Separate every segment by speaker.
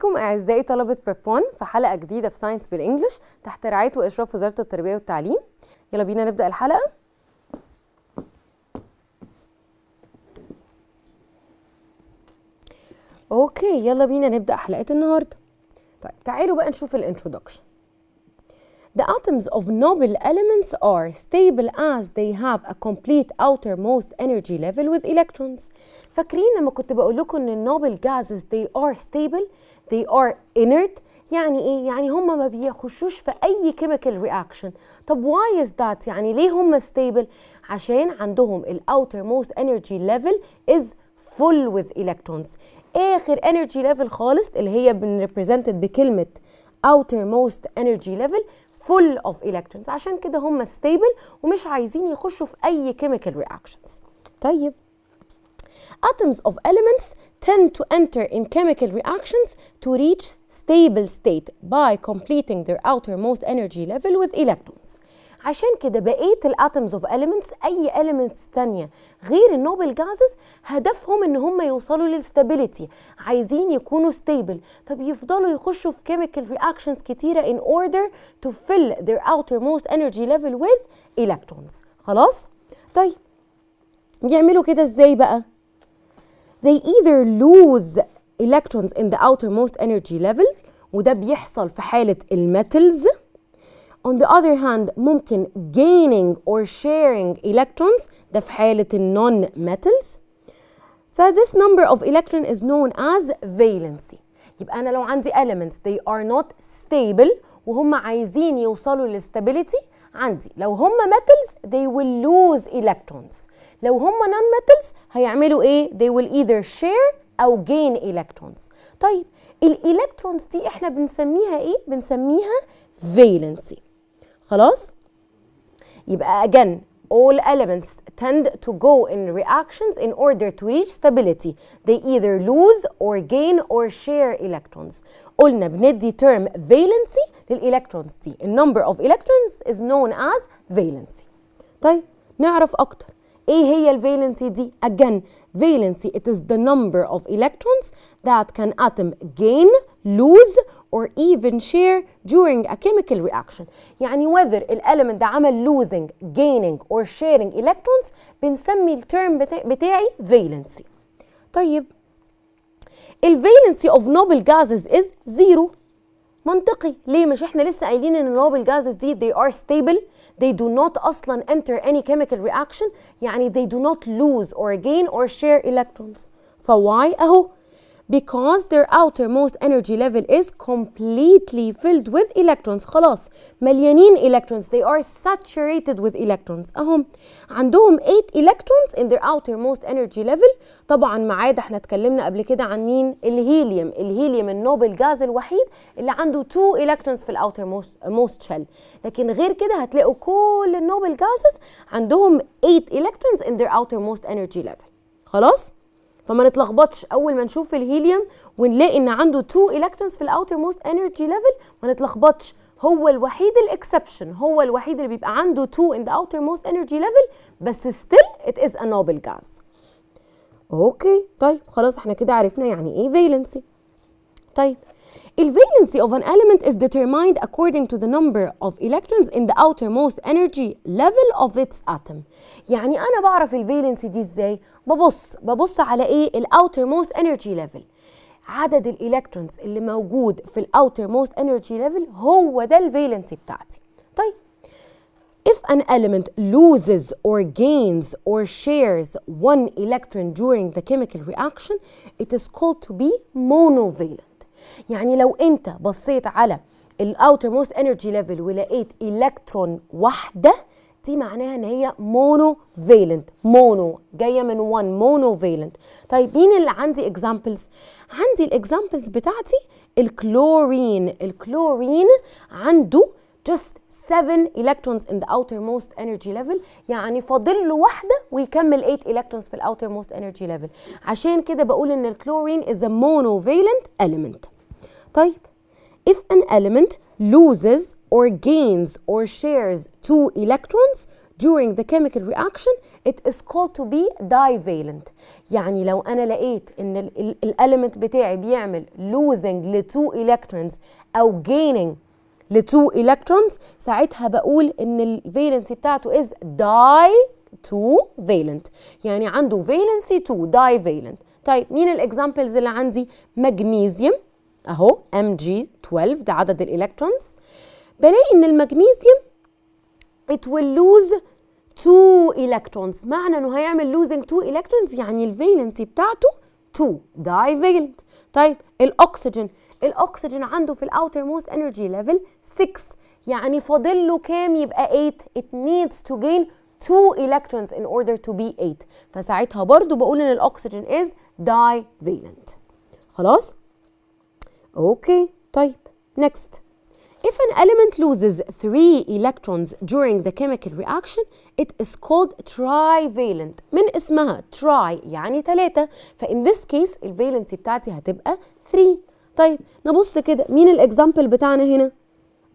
Speaker 1: بيكم أعزائي طلبة بريب 1 في حلقة جديدة في ساينس بالإنجلش تحت رعاية وإشراف وزارة التربية والتعليم يلا بينا نبدأ الحلقة أوكي يلا بينا نبدأ حلقة النهاردة طيب تعالوا بقى نشوف الانترودكشن The atoms of noble elements are stable as they have a complete outermost energy level with electrons. فاكرين لما كنت بقول لكم ان النوبل gases they are stable, they are inert, يعني ايه؟ يعني هم ما بيخشوش في اي chemical reaction. طب why is that؟ يعني ليه هم stable؟ عشان عندهم ال outermost energy level is full with electrons. اخر energy level خالص اللي هي بن بكلمة outermost energy level full of electrons عشان كده هم stable ومش عايزين يخشوا في أي chemical reactions طيب atoms of elements tend to enter in chemical reactions to reach stable state by completing their outermost energy level with electrons عشان كده بقيه الاتومز اوف اليمنتس اي اليمنتس ثانيه غير النوبل جازز هدفهم ان هم يوصلوا للستابيليتي عايزين يكونوا ستيبل فبيفضلوا يخشوا في كيميكال رياكشنز كتيره ان اوردر تو فيل their outermost energy level with electrons خلاص طيب بيعملوا كده ازاي بقى they either lose electrons in the outermost energy levels وده بيحصل في حاله الميتلز On the other hand ممكن gaining or sharing electrons ده في حالة non metals ف this number of electron is known as valency يبقى أنا لو عندي elements they are not stable وهم عايزين يوصلوا للستابيليتي عندي لو هم metals they will lose electrons لو هم non metals هيعملوا ايه they will either share او gain electrons طيب الالكترونز دي احنا بنسميها ايه بنسميها valency خلاص يبقى again all elements tend to go in reactions in order to reach stability. They either lose or gain or share electrons. قلنا بندي term valency للإلكترونز دي. The number of electrons is known as valency. طيب نعرف أكتر. إيه هي الvalency دي؟ Again, valency it is the number of electrons that can atom gain, lose or even share during a chemical reaction يعني whether element ده عمل losing gaining or sharing electrons بنسمي ال term بتاعي valency طيب ال valency of noble gases is zero منطقي ليه مش احنا لسه قايلين ان النوبل جازز دي they are stable they do not اصلا enter any chemical reaction يعني they do not lose or gain or share electrons فواي اهو because their outermost energy level is completely filled with electrons خلاص مليانين electrons they are saturated with electrons اهم عندهم 8 electrons in their outermost energy level طبعا ما احنا اتكلمنا قبل كده عن مين الهيليوم الهيليوم النوبل جاز الوحيد اللي عنده 2 electrons في الاوترموست موست شيل لكن غير كده هتلاقوا كل النوبل جازز عندهم 8 electrons in their outermost energy level خلاص فما نتلخبطش اول ما نشوف الهيليوم ونلاقي ان عنده تو الكترونز في الاوتر موست انرجي ليفل ما نتلخبطش هو الوحيد الاكسبشن هو الوحيد اللي بيبقى عنده 2 in the outermost energy level بس still it is a noble gas اوكي طيب خلاص احنا كده عرفنا يعني ايه valency طيب The valency of an element is determined according to the number of electrons in the outermost energy level of its atom. يعني أنا بعرف الفالنسي دي إزاي؟ ببص ببص على إيه؟ ال outermost energy level. عدد الإلكترونز اللي موجود في ال outermost energy level هو ده الفالنسي بتاعتي. طيب If an element loses or gains or shares one electron during the chemical reaction, it is called to be monovalent. يعني لو انت بصيت على الاوتر موست انرجي ليفل ولقيت الكترون واحده دي معناها ان هي مونو فيلنت مونو جايه من 1 مونو فيلنت طيب مين اللي عندي اكزامبلز عندي الاكزامبلز بتاعتي الكلورين الكلورين عنده just 7 electrons in the outermost energy level يعني فاضل له واحده ويكمل 8 electrons في outermost energy level عشان كده بقول ان الكلورين is a monovalent element طيب if an element loses or gains or shares two electrons during the chemical reaction it is called to be divalent يعني لو انا لقيت ان الاليمنت بتاعي بيعمل losing ل 2 electrons او gaining 2 الكترونز ساعتها بقول ان الفالنسي بتاعته از داي 2 valent يعني عنده valency 2 داي فالنت طيب مين الاكزامبلز اللي عندي مغنيسيوم اهو mg 12 ده عدد الالكترونز بلاقي ان المغنيسيوم it will lose 2 electrons معنى انه هيعمل losing 2 electrons يعني الفالنسي بتاعته 2 داي valent طيب الاكسجين الاكسجين عنده في الاوتر موست انرجي ليفل 6 يعني فاضل له كام يبقى 8 it needs to gain 2 electrons in order to be 8 فساعتها برضو بقول ان الاكسجين is divalent خلاص اوكي طيب next If an element loses three electrons during the chemical reaction, it is called trivalent. من اسمها tri يعني ثلاثة. فin this case ال بتاعتي هتبقى 3. طيب نبص كده مين الاكزامبل بتاعنا هنا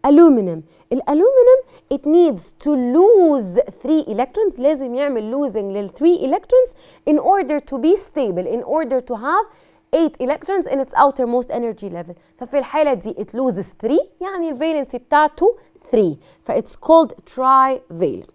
Speaker 1: الومنيوم الالومنيوم it needs to lose 3 electrons لازم يعمل losing لل 3 electrons in order to be stable in order to have 8 electrons in its outermost energy level ففي الحالة دي it loses 3 يعني الفالنسي بتاعته 3 ف it's called trivalent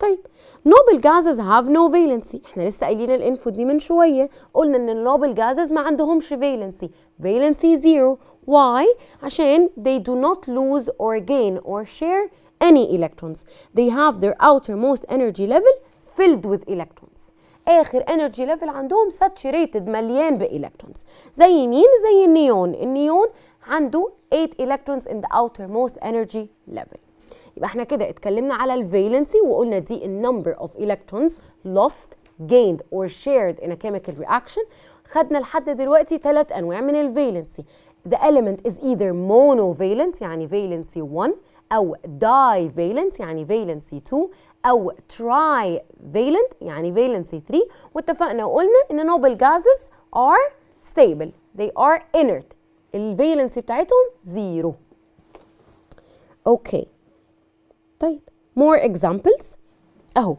Speaker 1: طيب نوبل جازز هاف نو فالنسي احنا لسه قايلين الانفو دي من شويه قلنا ان النوبل جازز ما عندهمش فالنسي valency 0. Why? عشان they do not lose or gain or share any electrons. They have their outermost energy level filled with electrons. اخر energy level عندهم saturated مليان بالكترونز زي مين زي النيون النيون عنده 8 electrons in the outermost energy level يبقى احنا كده اتكلمنا على الفالنسي وقلنا دي النمبر اوف electrons lost gained or shared in a chemical reaction خدنا لحد دلوقتي ثلاث انواع من الفالنسي The element is either monovalent يعني valency 1 أو divalent يعني valency 2 أو trivalent يعني valency 3 واتفقنا وقلنا إن noble gases are stable they are inert الفالنسي بتاعتهم زيرو أوكي okay. طيب more examples أهو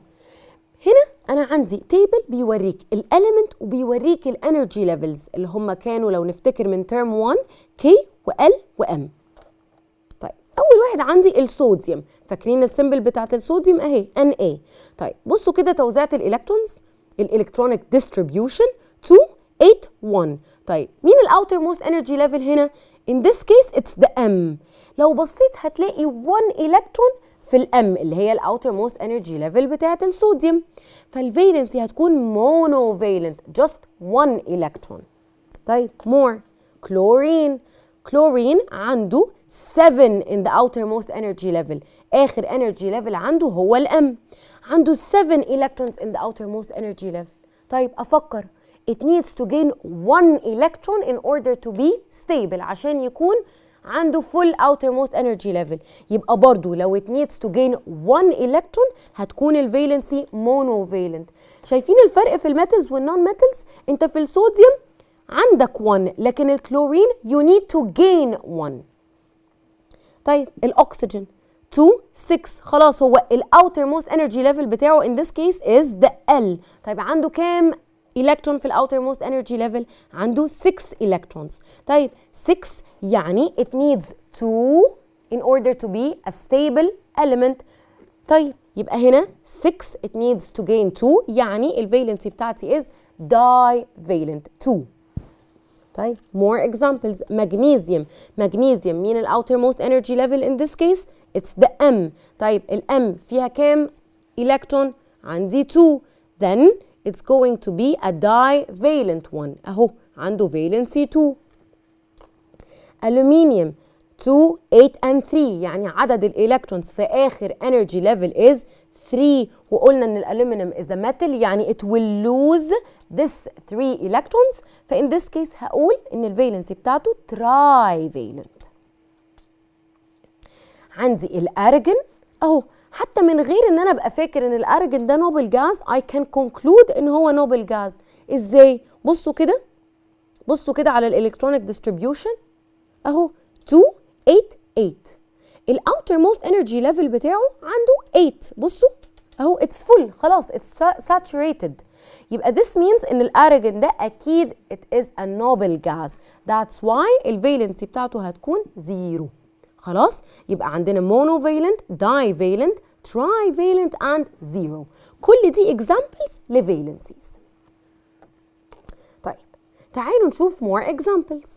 Speaker 1: هنا انا عندي تيبل بيوريك الاليمنت وبيوريك الانرجي ليفلز اللي هم كانوا لو نفتكر من ترم 1 كي وال وام طيب اول واحد عندي الصوديوم فاكرين السيمبل بتاعت الصوديوم اهي ان اي طيب بصوا كده توزيعه الالكترونز الالكترونيك ديستريبيوشن 2 8 1 طيب مين الاوتر موست انرجي ليفل هنا in this case it's the m لو بصيت هتلاقي 1 الكترون في الام اللي هي الاوتر موست انرجي ليفل بتاعه الصوديوم فالفالنسي هتكون مونو فالنت جاست 1 الكترون طيب مور كلورين كلورين عنده 7 in the outermost energy level اخر energy level عنده هو الام عنده 7 electrons in the outermost energy level طيب افكر it needs to gain 1 electron in order to be stable عشان يكون عنده فول اوتر موست انرجي ليفل يبقى برضو لو it needs to gain 1 electron هتكون الفالنسي مونو فالنت شايفين الفرق في المتلز والنون متلز انت في الصوديوم عندك 1 لكن الكلورين you need to gain 1 طيب الاكسجين 2 6 خلاص هو الاوتر موست انرجي ليفل بتاعه in this case is the L طيب عنده كام electron في outermost energy level عنده 6 electrons طيب 6 يعني it needs 2 in order to be a stable element طيب يبقى هنا 6 it needs to gain 2 يعني الفالنسي بتاعتي is valent 2 طيب more examples magnesium magnesium mean the outermost energy level in this case it's the M طيب الM فيها كام electron عندي 2 then it's going to be a divalent one اهو عنده valency 2 aluminium 2 8 and 3 يعني عدد الالكترونز في اخر energy level is 3 وقلنا ان الالومنيوم is a metal يعني it will lose this 3 electrons فان this case هقول ان الفالنسي بتاعته trivalent عندي الارجن اهو حتى من غير ان انا ابقى فاكر ان الارجن ده نوبل جاز اي كان كونكلود ان هو نوبل جاز ازاي بصوا كده بصوا كده على الالكترونيك ديستريبيوشن اهو 288 الاوتر موست انرجي ليفل بتاعه عنده 8 بصوا اهو اتس فول خلاص اتس ساتوريتد يبقى this means ان الارجن ده اكيد it is a noble gas that's why الفالنسي بتاعته هتكون زيرو خلاص يبقى عندنا monovalent divalent trivalent and zero كل دي examples لvalencies طيب تعالوا نشوف more examples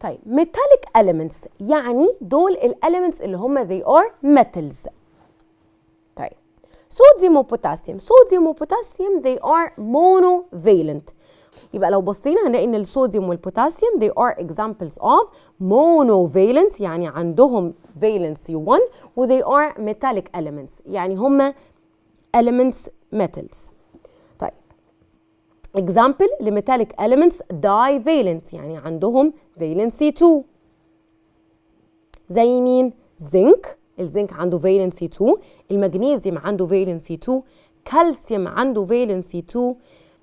Speaker 1: طيب metallic elements يعني دول elements اللي هم they are metals طيب صوديوم وpotassium صوديوم وpotassium they are monovalent يبقى لو بصينا هنلاقي ان الصوديوم والبوتاسيوم they are examples of monovalent يعني عندهم valency 1 و they are metallic elements يعني هم elements metals طيب example لmetallic elements divalent يعني عندهم valency 2 زي مين زنك الزنك عنده valency 2 المغنيزيوم عنده valency 2 كالسيوم عنده valency 2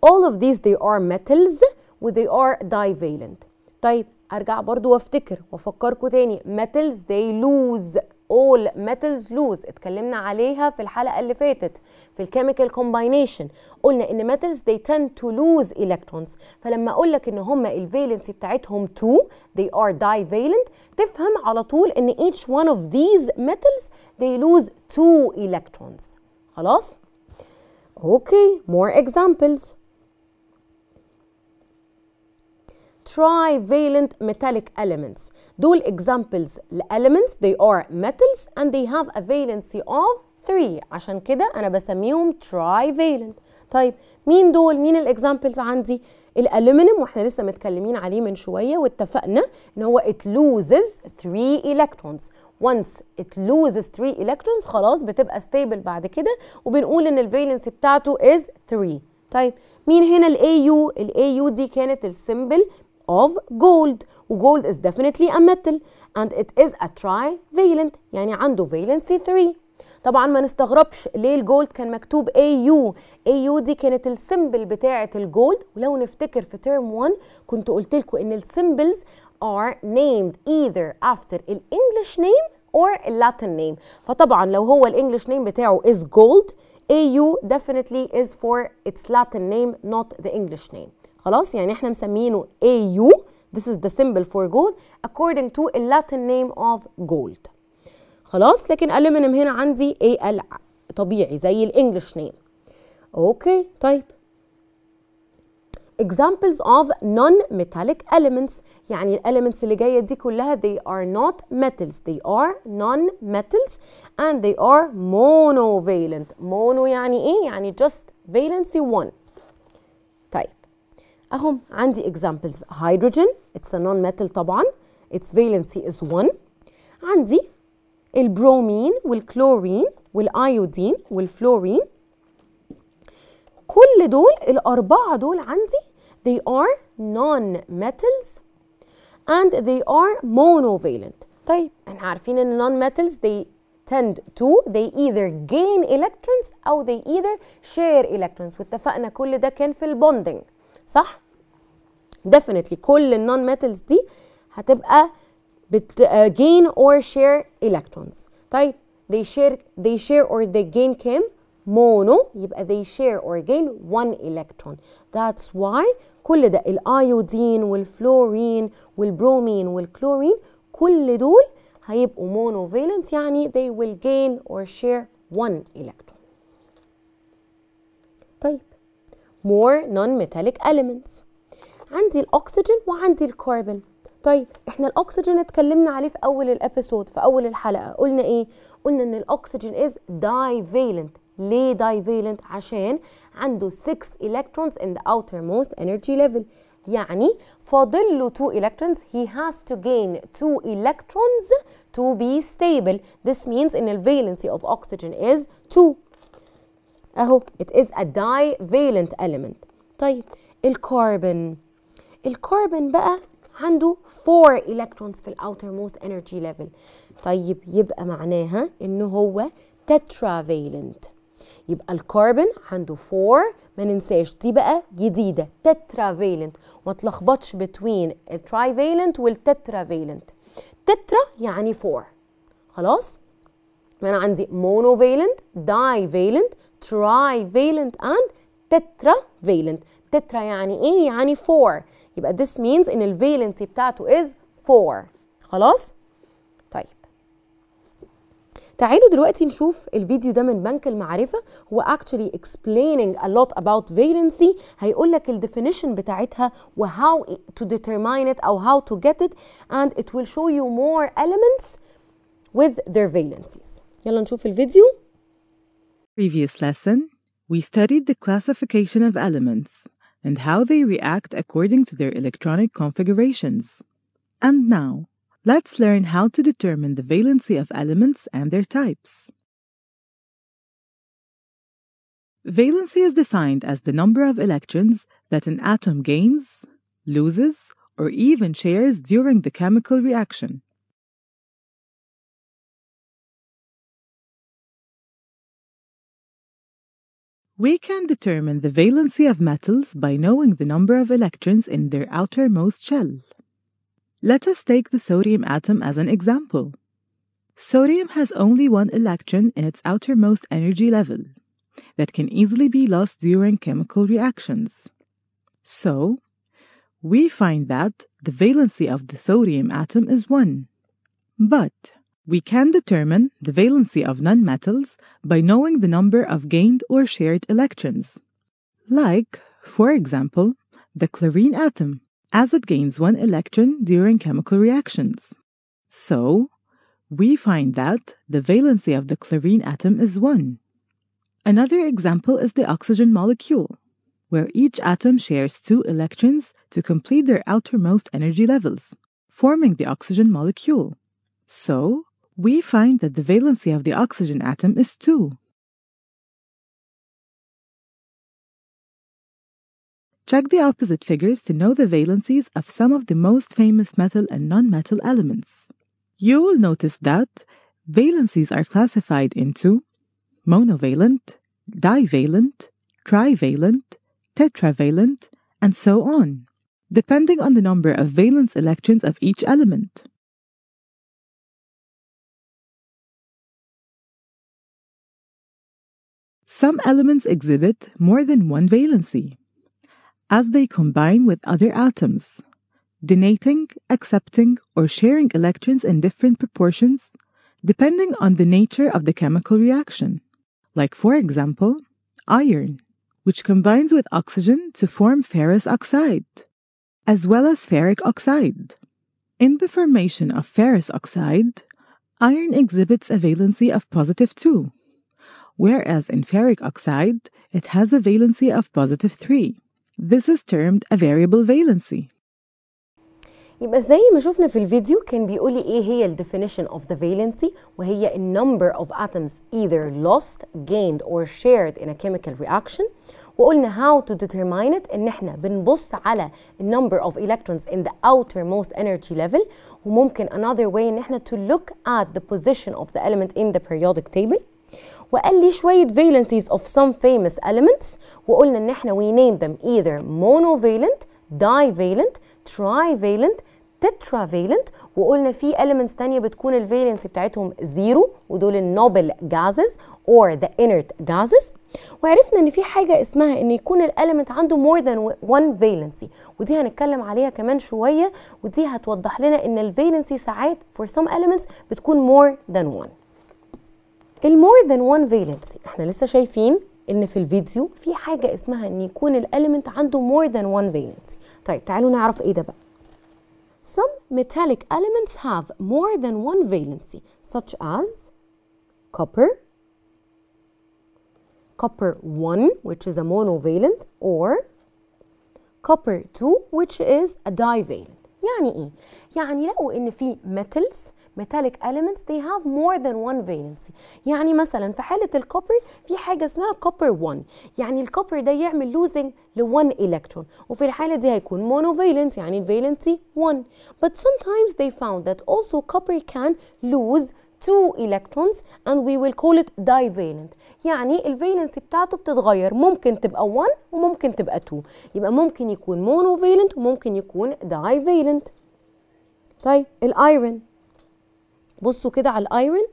Speaker 1: all of these they are metals و they are divalent طيب ارجع برضو وافتكر وافكركم تاني metals they lose all metals lose اتكلمنا عليها في الحلقه اللي فاتت في الكيميكال كومباينيشن قلنا ان metals they tend to lose electrons فلما اقول لك ان هما الفالنسي بتاعتهم 2 they are divalent تفهم على طول ان each one of these metals they lose 2 electrons خلاص اوكي okay, more examples trivalent metallic elements دول examples ل elements they are metals and they have a valency of 3 عشان كده أنا بسميهم trivalent طيب مين دول مين الاكزامبلز عندي الالومنيوم واحنا لسه متكلمين عليه من شويه واتفقنا ان هو it loses 3 electrons once it loses 3 electrons خلاص بتبقى stable بعد كده وبنقول ان الفالنسي بتاعته is 3 طيب مين هنا الاي يو الاي يو دي كانت السمبل of gold وجولد is definitely a metal and it is a trivalent يعني عنده valency 3 طبعا ما نستغربش ليه الجولد كان مكتوب AU AU دي كانت السيمبل بتاعة الجولد ولو نفتكر في term 1 كنت قلت لكم ان السيمبلز are named either after ال English name or ال Latin name فطبعا لو هو ال English name بتاعه is gold AU definitely is for its Latin name not the English name خلاص يعني احنا مسمينه AU this is the symbol for gold according to the Latin name of gold خلاص لكن aluminum هنا عندي AL طبيعي زي الانجلش نيم اوكي طيب examples of non-metallic elements يعني الاليمنتس اللي جاية دي كلها they are not metals they are non-metals and they are monovalent mono يعني ايه يعني just valency one اهم عندي examples hydrogen it's a non-metal طبعا its valency is 1 عندي البرومين والكلورين والايودين والفلورين كل دول الأربعة دول عندي they are non-metals and they are monovalent طيب احنا عارفين ان non-metals they tend to they either gain electrons أو they either share electrons واتفقنا كل ده كان في البوندنج صح ديفينتلي كل النون ميتلز دي هتبقى بت gain or share electrons طيب they share they share or they gain كام mono يبقى they share or gain one electron that's why كل ده الايودين والفلورين والبرومين والكلورين كل دول هيبقوا monovalent يعني they will gain or share one electron more non-metallic elements عندي الأكسجين وعندي الكربون طيب احنا الاكسجين اتكلمنا عليه في اول الابيسود في اول الحلقه قلنا ايه قلنا ان الاكسجين از دايفيلنت ليه دايفيلنت عشان عنده 6 electrons in the outermost energy level يعني فاضل له 2 electrons he has to gain 2 electrons to be stable this means ان ال valency of oxygen is 2 اهو it is a divalent element طيب الكربون الكربون بقى عنده 4 electrons في الاوتر موست انرجي ليفل طيب يبقى معناها ان هو tetravalent يبقى الكربون عنده 4 ما ننساش دي بقى جديده tetravalent ما تلخبطش بين الترايفيلنت والتترافالنت تترا يعني 4 خلاص ما انا عندي مونوفالنت دايفالنت trivalent and tetravalent تترا يعني ايه يعني 4 يبقى this means ان الفالنسي بتاعته is 4 خلاص طيب تعالوا دلوقتي نشوف الفيديو ده من بنك المعرفة هو actually explaining a lot about valency هيقول لك ال definition بتاعتها و how to determine it أو how to get it and it will show you more elements with their valencies يلا نشوف الفيديو
Speaker 2: Previous lesson, we studied the classification of elements and how they react according to their electronic configurations. And now, let's learn how to determine the valency of elements and their types. Valency is defined as the number of electrons that an atom gains, loses, or even shares during the chemical reaction. We can determine the valency of metals by knowing the number of electrons in their outermost shell. Let us take the sodium atom as an example. Sodium has only one electron in its outermost energy level that can easily be lost during chemical reactions. So, we find that the valency of the sodium atom is 1. But we can determine the valency of nonmetals by knowing the number of gained or shared electrons. Like, for example, the chlorine atom, as it gains one electron during chemical reactions. So, we find that the valency of the chlorine atom is 1. Another example is the oxygen molecule, where each atom shares two electrons to complete their outermost energy levels, forming the oxygen molecule. So, we find that the valency of the oxygen atom is 2. Check the opposite figures to know the valencies of some of the most famous metal and non-metal elements. You will notice that valencies are classified into monovalent, divalent, trivalent, tetravalent, and so on, depending on the number of valence electrons of each element. Some elements exhibit more than one valency as they combine with other atoms, donating, accepting, or sharing electrons in different proportions depending on the nature of the chemical reaction. Like, for example, iron, which combines with oxygen to form ferrous oxide, as well as ferric oxide. In the formation of ferrous oxide, iron exhibits a valency of positive 2 whereas in ferric oxide, it has a valency of positive 3. This is termed a variable valency.
Speaker 1: يبقى زي ما شفنا في الفيديو كان بيقول لي ايه هي ال definition of the valency وهي the number of atoms either lost, gained or shared in a chemical reaction وقلنا how to determine it ان احنا بنبص على number of electrons in the outermost energy level وممكن another way ان احنا look at the position of the element in the periodic table وقال لي شويه valencies of some famous elements وقلنا ان احنا we name them either monovalent divalent trivalent tetravalent وقلنا في elements تانية بتكون الفالنس بتاعتهم زيرو ودول النوبل gases or the inert gases وعرفنا ان في حاجة اسمها ان يكون الاليمنت عنده more than one valency ودي هنتكلم عليها كمان شوية ودي هتوضح لنا ان الفالنسي ساعات for some elements بتكون more than one المور ذان وان فالنسي احنا لسه شايفين ان في الفيديو في حاجه اسمها ان يكون الاليمنت عنده مور ذان وان فالنسي طيب تعالوا نعرف ايه ده بقى Some metallic elements have more than one valency such as copper copper 1 which is a monovalent or copper 2 which is a divalent يعني ايه يعني لقوا ان في metals metallic elements they have more than one valency يعني مثلا في حالة الكوبر في حاجة اسمها copper 1 يعني الكوبر ده يعمل losing ل 1 electron وفي الحالة دي هيكون monovalent يعني valency 1 but sometimes they found that also copper can lose two electrons and we will call it divalent يعني الفالنسي بتاعته بتتغير ممكن تبقى 1 وممكن تبقى 2 يبقى ممكن يكون monovalent وممكن يكون divalent طيب الايرون بصوا كده على الايرون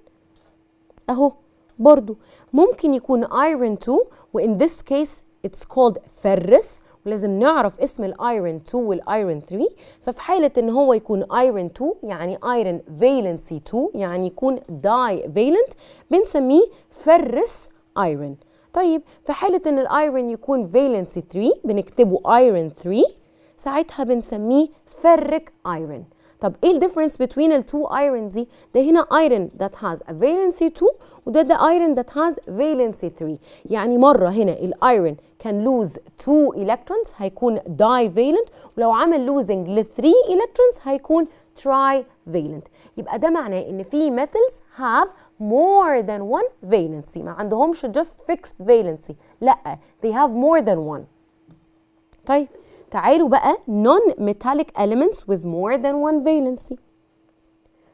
Speaker 1: اهو برضو ممكن يكون ايرون 2 وان ذس كيس اتس كولد فرس ولازم نعرف اسم الايرون 2 والايرون 3 ففي حاله ان هو يكون ايرون 2 يعني ايرون فالنسي 2 يعني يكون داي فالنت بنسميه فرس ايرون طيب في حاله ان الايرون يكون فالنسي 3 بنكتبه ايرون 3 ساعتها بنسميه فرك ايرون طب ايه الديفرنس بين التو ايرون دي ده هنا ايرون ذات هاز فالنسي 2 وده ده ايرون ذات هاز فالنسي 3 يعني مره هنا الايرون كان لوز 2 الكترونز هيكون داي فالنت ولو عمل لوزنج ل 3 الكترونز هيكون تراي فالنت يبقى ده معناه ان في ميتالز هاف more than one valency ما عندهمش just fixed valency لا they have more than one طيب تعالوا بقى non-metallic elements with more than one valency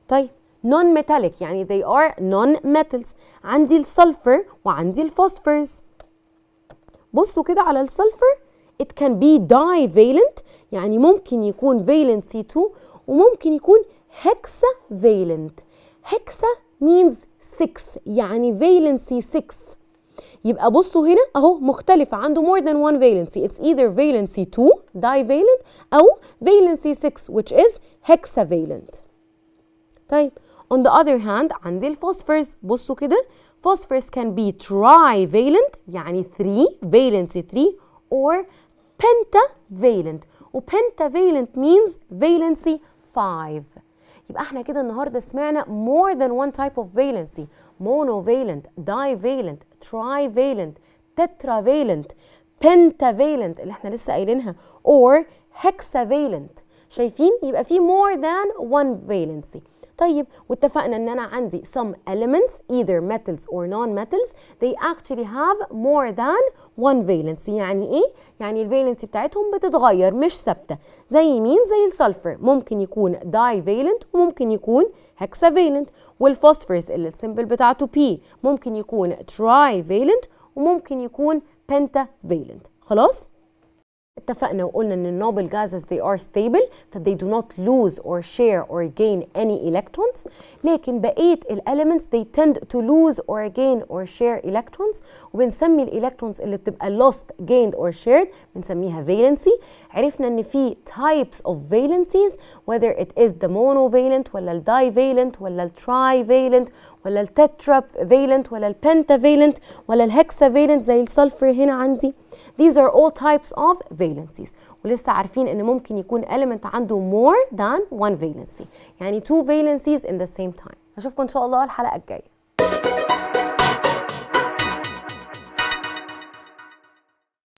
Speaker 1: طيب non-metallic يعني they are non-metals عندي السلفر وعندي الفوسفورز بصوا كده على السلفر it can be divalent يعني ممكن يكون valency 2 وممكن يكون hexavalent هكسا means 6 يعني valency 6 يبقى بصوا هنا اهو مختلفه عنده more than one valency it's either valency 2 divalent او valency 6 which is hexavalent طيب on the other hand عندي الفوسفورس بصوا كده phosphorus can be trivalent يعني 3 valency 3 or pentavalent و pentavalent means valency 5 يبقى احنا كده النهارده سمعنا more than one type of valency monovalent divalent trivalent tetravalent pentavalent اللي احنا لسه قايلينها or hexavalent شايفين يبقى في more than one valency طيب واتفقنا ان انا عندي some elements either metals or non-metals they actually have more than one valency يعني ايه؟ يعني الفالنسي بتاعتهم بتتغير مش ثابته زي مين؟ زي السلفر ممكن يكون divalent وممكن يكون hexavalent والفوسفورس اللي السيمبل بتاعته P ممكن يكون trivalent وممكن يكون pentavalent خلاص؟ اتفقنا وقلنا ان النوبل gases they are stable that they do not lose or share or gain any electrons لكن بقيه elements they tend to lose or gain or share electrons وبنسمي الالكترونز اللي بتبقى lost gained or shared بنسميها valency عرفنا ان في types of valencies whether it is the monovalent ولا ال divalent ولا ال trivalent ولا ال tetravalent ولا ال pentavalent ولا ال hexavalent زي السلفر هنا عندي these are all types of valencies ولسه عارفين ان ممكن يكون element عنده more than one valency يعني two valencies in the same time اشوفكم ان شاء الله الحلقه الجايه